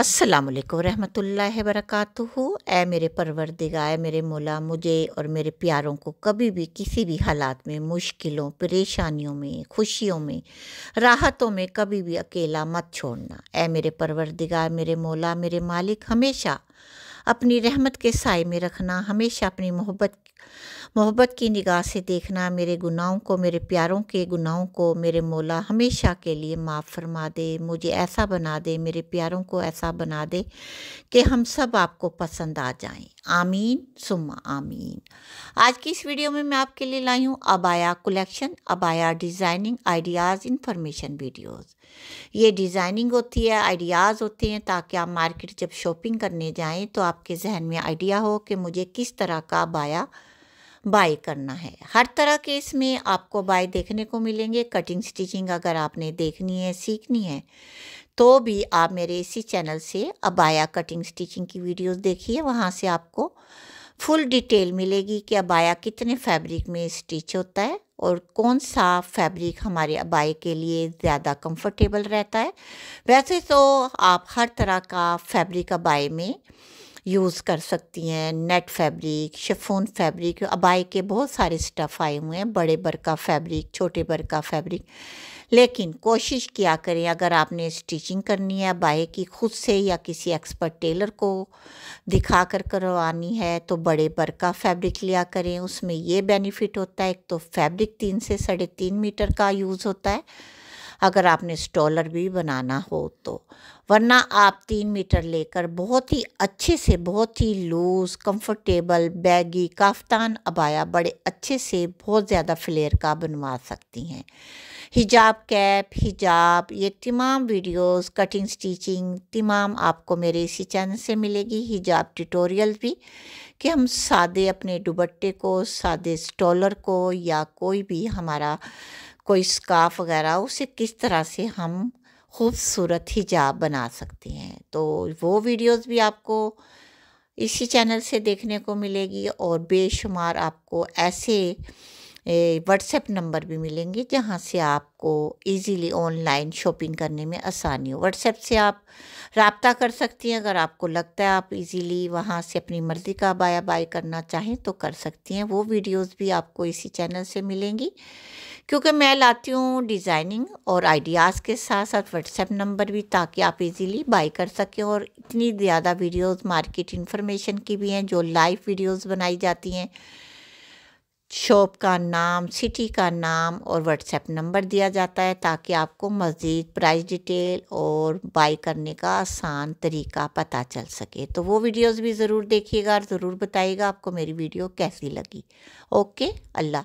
असलकम रहमतुल्ला वरक़ात ऐ मेरे परवरदिगा मेरे मौला मुझे और मेरे प्यारों को कभी भी किसी भी हालात में मुश्किलों परेशानियों में खुशियों में राहतों में कभी भी अकेला मत छोड़ना ऐ मेरे परवरदिगा मेरे मौला मेरे मालिक हमेशा अपनी रहमत के साय में रखना हमेशा अपनी मोहब्बत मोहब्बत की निगाह से देखना मेरे गुनाहों को मेरे प्यारों के गुनाहों को मेरे मौला हमेशा के लिए माफ़ फरमा दे मुझे ऐसा बना दे मेरे प्यारों को ऐसा बना दे कि हम सब आपको पसंद आ जाएं आमीन सुम्मा आमीन आज की इस वीडियो में मैं आपके लिए लाई हूँ अबाया कलेक्शन अबाया डिज़ाइनिंग आइडियाज़ इन्फॉर्मेशन वीडियोज़ ये डिज़ाइनिंग होती है आइडियाज़ होते हैं ताकि आप मार्केट जब शॉपिंग करने जाएँ तो आपके जहन में आइडिया हो कि मुझे किस तरह का अबाया बाय करना है हर तरह के इसमें आपको बाय देखने को मिलेंगे कटिंग स्टिचिंग अगर आपने देखनी है सीखनी है तो भी आप मेरे इसी चैनल से अबाया कटिंग स्टिचिंग की वीडियोस देखिए वहाँ से आपको फुल डिटेल मिलेगी कि अबाया कितने फैब्रिक में स्टिच होता है और कौन सा फैब्रिक हमारे अबाए के लिए ज़्यादा कंफर्टेबल रहता है वैसे तो आप हर तरह का फैब्रिक अबाए में यूज़ कर सकती हैं नेट फैब्रिक शफोन फैब्रिक अबाई के बहुत सारे स्टफ़ आए हुए हैं बड़े बरका फैब्रिक छोटे बरका फैब्रिक लेकिन कोशिश किया करें अगर आपने स्टिचिंग करनी है बाहे की खुद से या किसी एक्सपर्ट टेलर को दिखा कर करवानी है तो बड़े बरका फैब्रिक लिया करें उसमें ये बेनिफिट होता है एक तो फैब्रिक तीन से साढ़े तीन मीटर का यूज़ होता है अगर आपने स्टॉलर भी बनाना हो तो वरना आप तीन मीटर लेकर बहुत ही अच्छे से बहुत ही लूज़ कंफर्टेबल बैगी काफ्तान अबाया बड़े अच्छे से बहुत ज़्यादा फ्लेयर का बनवा सकती हैं हिजाब कैप हिजाब ये तमाम वीडियोस कटिंग स्टिचिंग तमाम आपको मेरे इसी चैनल से मिलेगी हिजाब ट्यूटोरियल भी कि हम सादे अपने दुबट्टे को सादे स्टॉलर को या कोई भी हमारा कोई स्काफ वगैरह उसे किस तरह से हम खूबसूरत हिजाब बना सकते हैं तो वो वीडियोस भी आपको इसी चैनल से देखने को मिलेगी और बेशुमार आपको ऐसे व्हाट्सएप नंबर भी मिलेंगे जहाँ से आपको इजीली ऑनलाइन शॉपिंग करने में आसानी हो व्हाट्सएप से आप रबता कर सकती हैं अगर आपको लगता है आप इजीली वहाँ से अपनी मर्ज़ी का बाया बाय करना चाहें तो कर सकती हैं वो वीडियोस भी आपको इसी चैनल से मिलेंगी क्योंकि मैं लाती हूँ डिज़ाइनिंग और आइडियाज़ के साथ साथ व्हाट्सएप नंबर भी ताकि आप इजीली बाई कर सकें और इतनी ज़्यादा वीडियोस मार्केट इन्फॉर्मेशन की भी हैं जो लाइव वीडियोस बनाई जाती हैं शॉप का नाम सिटी का नाम और व्हाट्सएप नंबर दिया जाता है ताकि आपको मज़ीद प्राइस डिटेल और बाई करने का आसान तरीका पता चल सके तो वो वीडियोस भी ज़रूर देखिएगा और ज़रूर बताइएगा आपको मेरी वीडियो कैसी लगी ओके अल्लाह